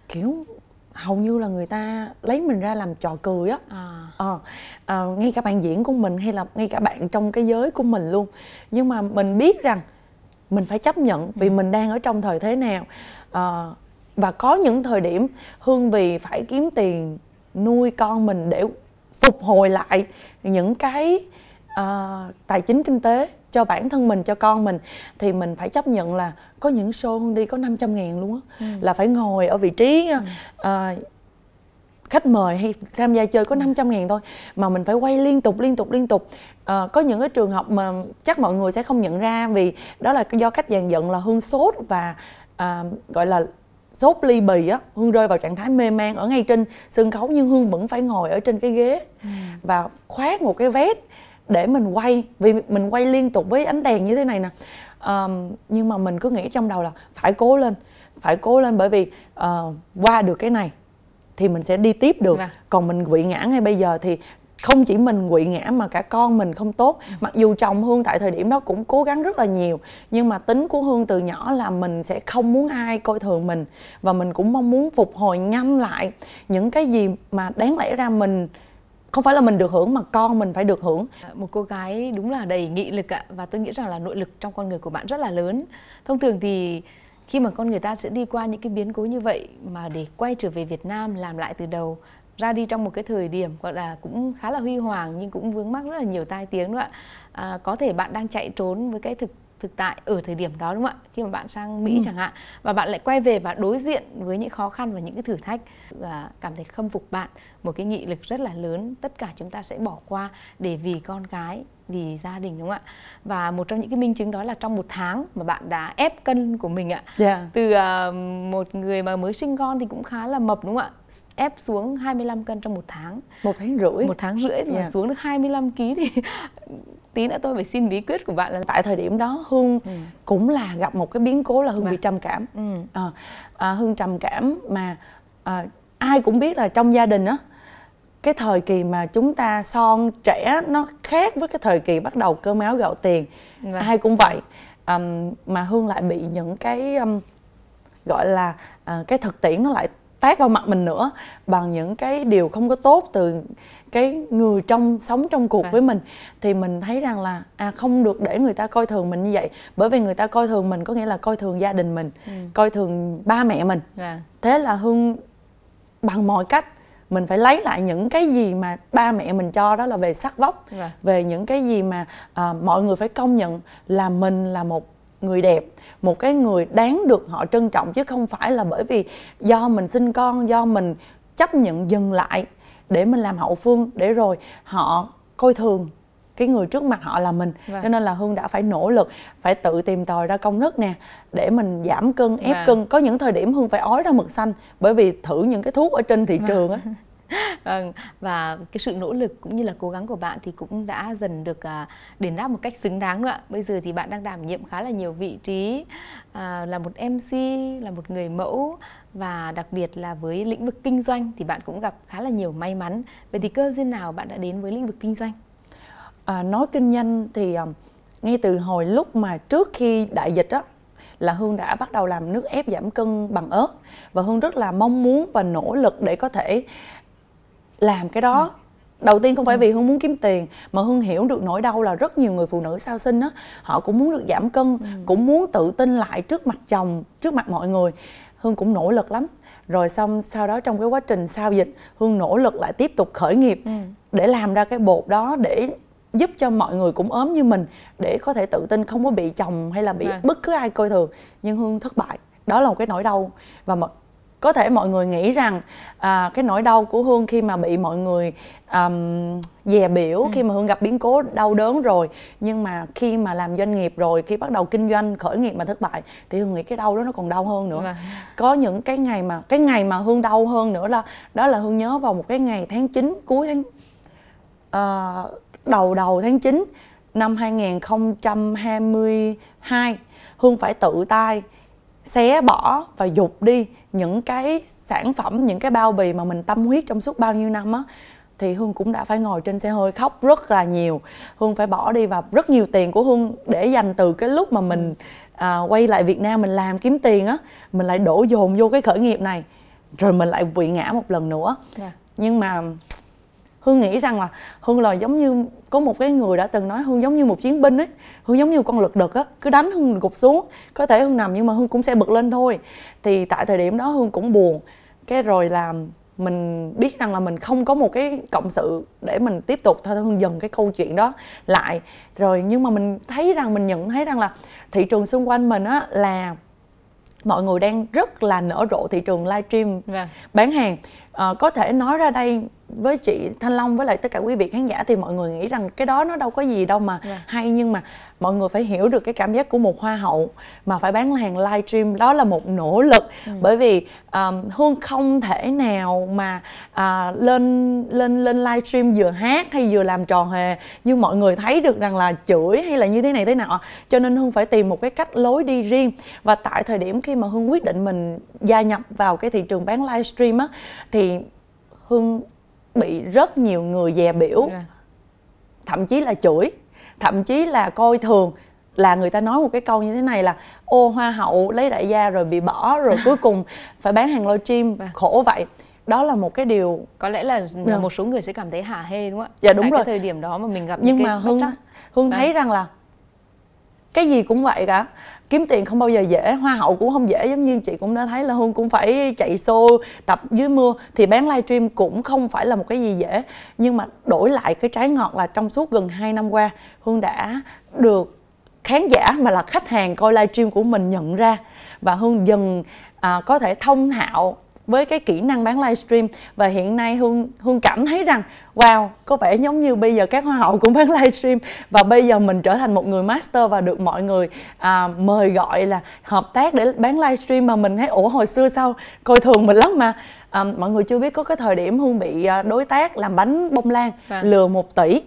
S3: kiểu hầu như là người ta lấy mình ra làm trò cười á à. à, à, ngay cả bạn diễn của mình hay là ngay cả bạn trong cái giới của mình luôn nhưng mà mình biết rằng mình phải chấp nhận vì ừ. mình đang ở trong thời thế nào à, và có những thời điểm hương vì phải kiếm tiền nuôi con mình để phục hồi lại những cái uh, tài chính kinh tế cho bản thân mình cho con mình thì mình phải chấp nhận là có những show đi có 500 ngàn luôn á ừ. là phải ngồi ở vị trí uh, khách mời hay tham gia chơi có 500 ừ. ngàn thôi mà mình phải quay liên tục liên tục liên tục à, có những cái trường hợp mà chắc mọi người sẽ không nhận ra vì đó là do cách dàn dựng là hương sốt và à, gọi là sốt ly bì á hương rơi vào trạng thái mê man ở ngay trên sân khấu nhưng hương vẫn phải ngồi ở trên cái ghế ừ. và khoác một cái vét để mình quay vì mình quay liên tục với ánh đèn như thế này nè um, nhưng mà mình cứ nghĩ trong đầu là phải cố lên phải cố lên bởi vì uh, qua được cái này thì mình sẽ đi tiếp được vâng. còn mình bị ngã ngay bây giờ thì không chỉ mình quỵ ngã mà cả con mình không tốt ừ. mặc dù chồng hương tại thời điểm đó cũng cố gắng rất là nhiều nhưng mà tính của hương từ nhỏ là mình sẽ không muốn ai coi thường mình và mình cũng mong muốn phục hồi nhanh lại những cái gì mà đáng lẽ ra mình không phải là mình được hưởng mà con mình phải được hưởng
S2: à, một cô gái đúng là đầy nghị lực ạ và tôi nghĩ rằng là nội lực trong con người của bạn rất là lớn thông thường thì khi mà con người ta sẽ đi qua những cái biến cố như vậy mà để quay trở về Việt Nam làm lại từ đầu ra đi trong một cái thời điểm gọi là cũng khá là huy hoàng nhưng cũng vướng mắc rất là nhiều tai tiếng đúng không ạ à, có thể bạn đang chạy trốn với cái thực thực tại ở thời điểm đó đúng không ạ khi mà bạn sang mỹ ừ. chẳng hạn và bạn lại quay về và đối diện với những khó khăn và những cái thử thách và cảm thấy khâm phục bạn một cái nghị lực rất là lớn tất cả chúng ta sẽ bỏ qua để vì con cái vì gia đình đúng không ạ và một trong những cái minh chứng đó là trong một tháng mà bạn đã ép cân của mình ạ yeah. Dạ. từ uh, một người mà mới sinh con thì cũng khá là mập đúng không ạ ép xuống 25 cân trong một tháng một tháng rưỡi một tháng rưỡi mà dạ. xuống được 25 kg thì tí nữa tôi phải xin bí quyết của
S3: bạn là tại thời điểm đó hương ừ. cũng là gặp một cái biến cố là hương mà. Vâng. bị trầm cảm ừ. Ờ, à, à, hương trầm cảm mà à, ai cũng biết là trong gia đình á cái thời kỳ mà chúng ta son trẻ nó khác với cái thời kỳ bắt đầu cơm áo gạo tiền vâng. ai cũng vậy um, mà hương lại bị những cái um, gọi là uh, cái thực tiễn nó lại tác vào mặt mình nữa bằng những cái điều không có tốt từ cái người trong sống trong cuộc à. với mình thì mình thấy rằng là à không được để người ta coi thường mình như vậy bởi vì người ta coi thường mình có nghĩa là coi thường gia đình mình ừ. coi thường ba mẹ mình à. thế là hương bằng mọi cách mình phải lấy lại những cái gì mà ba mẹ mình cho đó là về sắc vóc right. Dạ. về những cái gì mà à, mọi người phải công nhận là mình là một người đẹp một cái người đáng được họ trân trọng chứ không phải là bởi vì do mình sinh con do mình chấp nhận dừng lại để mình làm hậu phương để rồi họ coi thường cái người trước mặt họ là mình vâng. cho nên là hương đã phải nỗ lực phải tự tìm tòi ra công thức nè để mình giảm cân ép vâng. cân có những thời điểm hương phải ói ra mực xanh bởi vì thử những cái thuốc ở trên thị vâng. trường á vâng
S2: và cái sự nỗ lực cũng như là cố gắng của bạn thì cũng đã dần được à, đền đáp một cách xứng đáng nữa bây giờ thì bạn đang đảm nhiệm khá là nhiều vị trí à, là một mc là một người mẫu và đặc biệt là với lĩnh vực kinh doanh thì bạn cũng gặp khá là nhiều may mắn vậy
S3: thì cơ duyên nào bạn đã đến với lĩnh vực kinh doanh à, nói kinh doanh thì um, ngay từ hồi lúc mà trước khi đại dịch á là hương đã bắt đầu làm nước ép giảm cân bằng ớt và hương rất là mong muốn và nỗ lực để có thể làm cái đó ừ. đầu tiên không phải ừ. vì hương muốn kiếm tiền mà hương hiểu được nỗi đau là rất nhiều người phụ nữ sau sinh á họ cũng muốn được giảm cân ừ. cũng muốn tự tin lại trước mặt chồng trước mặt mọi người hương cũng nỗ lực lắm rồi xong sau đó trong cái quá trình sau dịch hương nỗ lực lại tiếp tục khởi nghiệp để làm ra cái bột đó để giúp cho mọi người cũng ốm như mình để có thể tự tin không có bị chồng hay là bị à. bất cứ ai coi thường nhưng hương thất bại đó là một cái nỗi đau và mọi, có thể mọi người nghĩ rằng à, cái nỗi đau của hương khi mà bị mọi người um, dè biểu ừ. khi mà hương gặp biến cố đau đớn rồi nhưng mà khi mà làm doanh nghiệp rồi khi bắt đầu kinh doanh khởi nghiệp mà thất bại thì hương nghĩ cái đau đó nó còn đau hơn nữa à. có những cái ngày mà cái ngày mà hương đau hơn nữa là đó là hương nhớ vào một cái ngày tháng 9 cuối tháng uh, đầu đầu tháng 9 năm 2022 Hương phải tự tay xé bỏ và dục đi những cái sản phẩm, những cái bao bì mà mình tâm huyết trong suốt bao nhiêu năm á thì Hương cũng đã phải ngồi trên xe hơi khóc rất là nhiều Hương phải bỏ đi và rất nhiều tiền của Hương để dành từ cái lúc mà mình à, quay lại Việt Nam mình làm kiếm tiền á mình lại đổ dồn vô cái khởi nghiệp này rồi mình lại bị ngã một lần nữa yeah. Dạ. nhưng mà hương nghĩ rằng là hương là giống như có một cái người đã từng nói hương giống như một chiến binh ấy hương giống như một con lực đực á cứ đánh hương gục xuống có thể hương nằm nhưng mà hương cũng sẽ bật lên thôi thì tại thời điểm đó hương cũng buồn cái rồi là mình biết rằng là mình không có một cái cộng sự để mình tiếp tục thôi hương dần cái câu chuyện đó lại rồi nhưng mà mình thấy rằng mình nhận thấy rằng là thị trường xung quanh mình á là mọi người đang rất là nở rộ thị trường livestream vâng. bán hàng à, có thể nói ra đây với chị Thanh Long với lại tất cả quý vị khán giả thì mọi người nghĩ rằng cái đó nó đâu có gì đâu mà yeah. Dạ. hay nhưng mà mọi người phải hiểu được cái cảm giác của một hoa hậu mà phải bán hàng livestream đó là một nỗ lực ừ. bởi vì um, Hương không thể nào mà uh, lên lên lên livestream vừa hát hay vừa làm trò hề như mọi người thấy được rằng là chửi hay là như thế này thế nọ cho nên Hương phải tìm một cái cách lối đi riêng và tại thời điểm khi mà Hương quyết định mình gia nhập vào cái thị trường bán livestream á thì thì hương bị rất nhiều người dè biểu dạ. thậm chí là chửi thậm chí là coi thường là người ta nói một cái câu như thế này là ô hoa hậu lấy đại gia rồi bị bỏ rồi cuối cùng phải bán hàng live stream dạ. khổ vậy đó là một cái điều có lẽ là yeah. Dạ. một số người sẽ cảm thấy hà hê đúng không ạ dạ đúng Tại rồi cái thời điểm đó mà mình gặp nhưng mà hương hương thấy rằng là cái gì cũng vậy cả kiếm tiền không bao giờ dễ hoa hậu cũng không dễ giống như chị cũng đã thấy là hương cũng phải chạy xô tập dưới mưa thì bán livestream cũng không phải là một cái gì dễ nhưng mà đổi lại cái trái ngọt là trong suốt gần 2 năm qua hương đã được khán giả mà là khách hàng coi livestream của mình nhận ra và hương dần à, có thể thông thạo với cái kỹ năng bán livestream và hiện nay Hương Hương cảm thấy rằng wow có vẻ giống như bây giờ các hoa hậu cũng bán livestream và bây giờ mình trở thành một người master và được mọi người à, mời gọi là hợp tác để bán livestream mà mình thấy ủa hồi xưa sao coi thường mình lắm mà à, mọi người chưa biết có cái thời điểm Hương bị à, đối tác làm bánh bông lan à. lừa một tỷ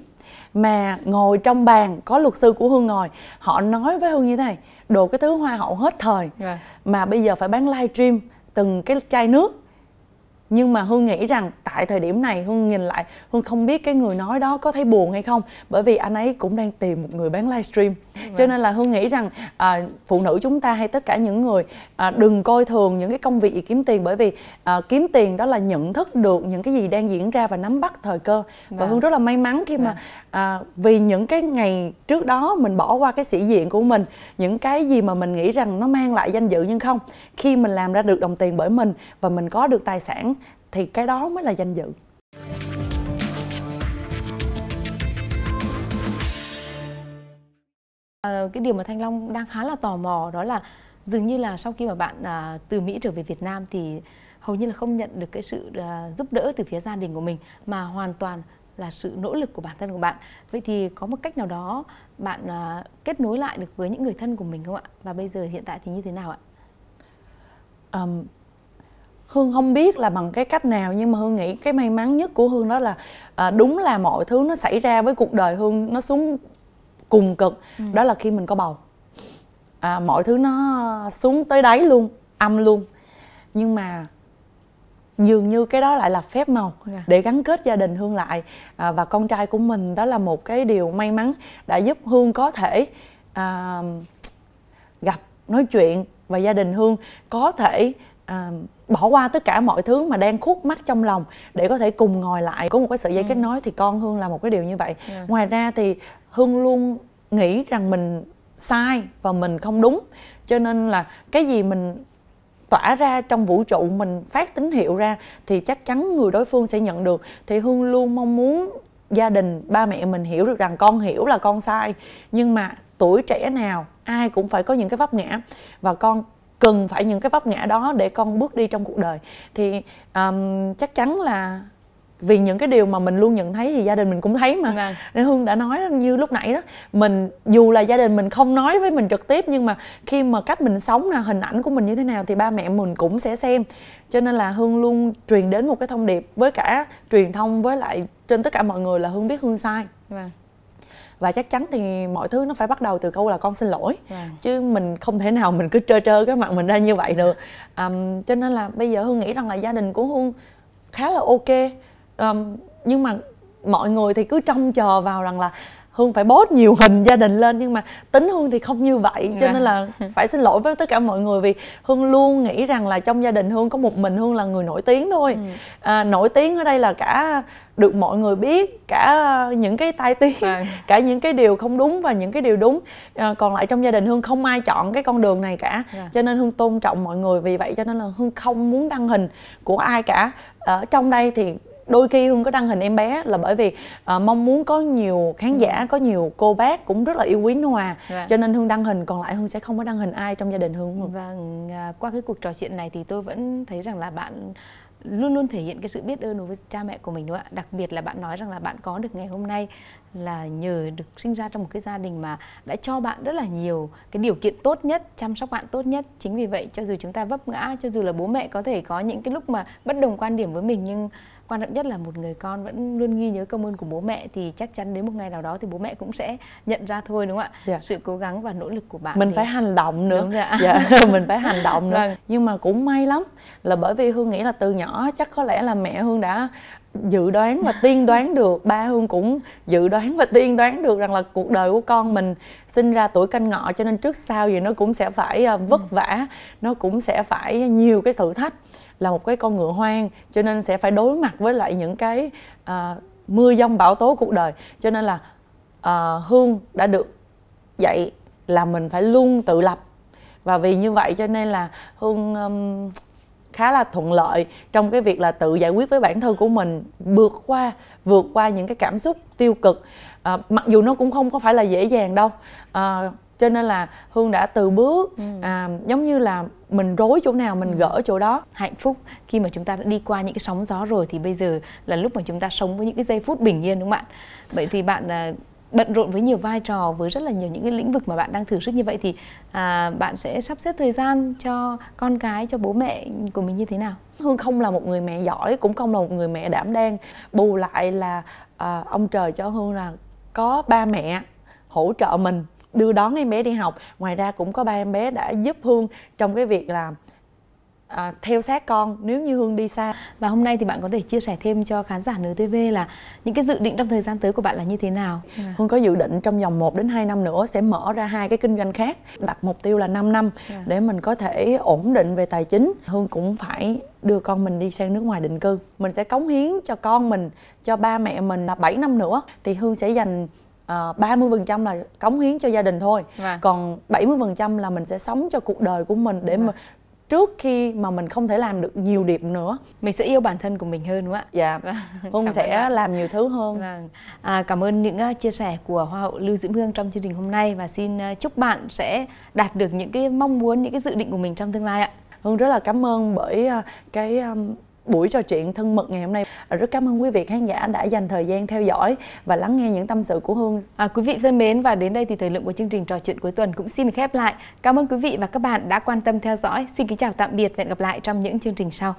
S3: mà ngồi trong bàn có luật sư của Hương ngồi họ nói với Hương như thế này đồ cái thứ hoa hậu hết thời yeah. Dạ. mà bây giờ phải bán live livestream từng cái chai nước nhưng mà hương nghĩ rằng tại thời điểm này hương nhìn lại hương không biết cái người nói đó có thấy buồn hay không bởi vì anh ấy cũng đang tìm một người bán livestream vâng. cho nên là hương nghĩ rằng à, phụ nữ chúng ta hay tất cả những người à, đừng coi thường những cái công việc kiếm tiền bởi vì à, kiếm tiền đó là nhận thức được những cái gì đang diễn ra và nắm bắt thời cơ và vâng. hương rất là may mắn khi mà vâng. à, vì những cái ngày trước đó mình bỏ qua cái sĩ diện của mình những cái gì mà mình nghĩ rằng nó mang lại danh dự nhưng không khi mình làm ra được đồng tiền bởi mình và mình có được tài sản thì cái đó mới là danh dự
S2: à, cái điều mà thanh long đang khá là tò mò đó là dường như là sau khi mà bạn à, từ mỹ trở về việt nam thì hầu như là không nhận được cái sự à, giúp đỡ từ phía gia đình của mình mà hoàn toàn là sự nỗ lực của bản thân của bạn vậy thì có một cách nào đó bạn à, kết nối lại được với những người thân của mình không ạ và bây giờ hiện tại thì như thế nào ạ um,
S3: hương không biết là bằng cái cách nào nhưng mà hương nghĩ cái may mắn nhất của hương đó là à, đúng là mọi thứ nó xảy ra với cuộc đời hương nó xuống cùng cực ừ. đó là khi mình có bầu à, mọi thứ nó xuống tới đáy luôn âm luôn nhưng mà dường như cái đó lại là phép màu dạ. để gắn kết gia đình hương lại à, và con trai của mình đó là một cái điều may mắn đã giúp hương có thể à, gặp nói chuyện và gia đình hương có thể à, bỏ qua tất cả mọi thứ mà đang khuất mắt trong lòng để có thể cùng ngồi lại có một cái sự dây ừ. kết nối thì con hương là một cái điều như vậy yeah. Dạ. ngoài ra thì hương luôn nghĩ rằng mình sai và mình không đúng cho nên là cái gì mình tỏa ra trong vũ trụ mình phát tín hiệu ra thì chắc chắn người đối phương sẽ nhận được thì hương luôn mong muốn gia đình ba mẹ mình hiểu được rằng con hiểu là con sai nhưng mà tuổi trẻ nào ai cũng phải có những cái vấp ngã và con cần phải những cái vấp ngã đó để con bước đi trong cuộc đời thì um, chắc chắn là vì những cái điều mà mình luôn nhận thấy thì gia đình mình cũng thấy mà vâng. nên hương đã nói như lúc nãy đó mình dù là gia đình mình không nói với mình trực tiếp nhưng mà khi mà cách mình sống là hình ảnh của mình như thế nào thì ba mẹ mình cũng sẽ xem cho nên là hương luôn truyền đến một cái thông điệp với cả truyền thông với lại trên tất cả mọi người là hương biết hương sai vâng và chắc chắn thì mọi thứ nó phải bắt đầu từ câu là con xin lỗi yeah. Vâng. chứ mình không thể nào mình cứ trơ trơ cái mặt mình ra như vậy được um, cho nên là bây giờ hương nghĩ rằng là gia đình của hương khá là ok um, nhưng mà mọi người thì cứ trông chờ vào rằng là hương phải post nhiều hình gia đình lên nhưng mà tính hương thì không như vậy cho dạ. nên là phải xin lỗi với tất cả mọi người vì hương luôn nghĩ rằng là trong gia đình hương có một mình hương là người nổi tiếng thôi ừ. à, nổi tiếng ở đây là cả được mọi người biết cả những cái tai tiếng à. cả những cái điều không đúng và những cái điều đúng à, còn lại trong gia đình hương không ai chọn cái con đường này cả yeah. Dạ. cho nên hương tôn trọng mọi người vì vậy cho nên là hương không muốn đăng hình của ai cả ở trong đây thì đôi khi hương có đăng hình em bé là bởi vì uh, mong muốn có nhiều khán giả dạ. có nhiều cô bác cũng rất là yêu quý hòa. vâng. Dạ. cho nên hương đăng hình còn lại hương sẽ không có đăng hình ai trong gia đình hương vâng à, qua cái cuộc trò chuyện này thì tôi
S2: vẫn thấy rằng là bạn luôn luôn thể hiện cái sự biết ơn đối với cha mẹ của mình đúng không ạ đặc biệt là bạn nói rằng là bạn có được ngày hôm nay là nhờ được sinh ra trong một cái gia đình mà đã cho bạn rất là nhiều cái điều kiện tốt nhất chăm sóc bạn tốt nhất chính vì vậy cho dù chúng ta vấp ngã cho dù là bố mẹ có thể có những cái lúc mà bất đồng quan điểm với mình nhưng quan trọng nhất là một người con vẫn luôn ghi nhớ công ơn của bố mẹ thì chắc chắn đến một ngày nào đó thì bố mẹ cũng sẽ nhận ra thôi đúng không ạ yeah. Dạ. sự cố gắng và nỗ lực của bạn mình thì... phải hành
S3: động nữa dạ yeah, mình phải hành động nữa vâng. nhưng mà cũng may lắm là bởi vì hương nghĩ là từ nhỏ chắc có lẽ là mẹ hương đã dự đoán và tiên đoán được ba hương cũng dự đoán và tiên đoán được rằng là cuộc đời của con mình sinh ra tuổi canh ngọ cho nên trước sau gì nó cũng sẽ phải ờ, vất ừ. vả nó cũng sẽ phải nhiều cái thử thách là một cái con ngựa hoang cho nên sẽ phải đối mặt với lại những cái à, mưa giông bão tố cuộc đời cho nên là à, hương đã được dạy là mình phải luôn tự lập và vì như vậy cho nên là hương um, khá là thuận lợi trong cái việc là tự giải quyết với bản thân của mình vượt qua vượt qua những cái cảm xúc tiêu cực à, mặc dù nó cũng không có phải là dễ dàng đâu à, cho nên là hương đã từ bước ừ. à, giống như là mình rối chỗ nào mình ừ. gỡ chỗ
S2: đó hạnh phúc khi mà chúng ta đã đi qua những cái sóng gió rồi thì bây giờ là lúc mà chúng ta sống với những cái giây phút bình yên đúng không ạ vậy thì bạn à, bận rộn với nhiều vai trò với rất là nhiều những cái lĩnh vực mà bạn đang thử sức như vậy thì à, bạn sẽ sắp xếp thời gian cho con cái cho bố mẹ
S3: của mình như thế nào hương không là một người mẹ giỏi cũng không là một người mẹ đảm đang bù lại là à, ông trời cho hương là có ba mẹ hỗ trợ mình đưa đón em bé đi học ngoài ra cũng có ba em bé đã giúp hương trong cái việc là à, theo sát con nếu như Hương đi xa. Và hôm nay thì bạn có thể chia sẻ thêm cho khán giả NTV là những cái dự định trong thời gian tới của bạn là như thế nào? Yeah. Dạ. Hương có dự định trong vòng 1 đến 2 năm nữa sẽ mở ra hai cái kinh doanh khác, đặt mục tiêu là 5 năm yeah. Dạ. để mình có thể ổn định về tài chính. Hương cũng phải đưa con mình đi sang nước ngoài định cư. Mình sẽ cống hiến cho con mình, cho ba mẹ mình là 7 năm nữa thì Hương sẽ dành Uh, à, 30% là cống hiến cho gia đình thôi. Và. Vâng. Còn 70% là mình sẽ sống cho cuộc đời của mình để vâng. mà trước khi mà mình không thể làm được nhiều điểm nữa mình sẽ yêu bản thân của mình hơn đúng không ạ dạ vâng, hương sẽ làm nhiều thứ
S2: hơn vâng. à, cảm ơn những à, chia sẻ của hoa hậu lưu diễm hương trong chương trình hôm nay và xin à, chúc
S3: bạn sẽ đạt được những cái mong muốn những cái dự định của mình trong tương lai ạ hương rất là cảm ơn bởi à, cái buổi trò chuyện thân mật ngày hôm nay. À, rất cảm ơn quý vị khán giả đã dành thời gian theo dõi và lắng nghe những tâm sự của Hương. À, quý vị thân mến và đến đây thì thời lượng của chương trình trò chuyện
S2: cuối tuần cũng xin khép lại. Cảm ơn quý vị và các bạn đã quan tâm theo dõi. Xin kính chào tạm biệt và hẹn gặp lại trong những chương trình sau.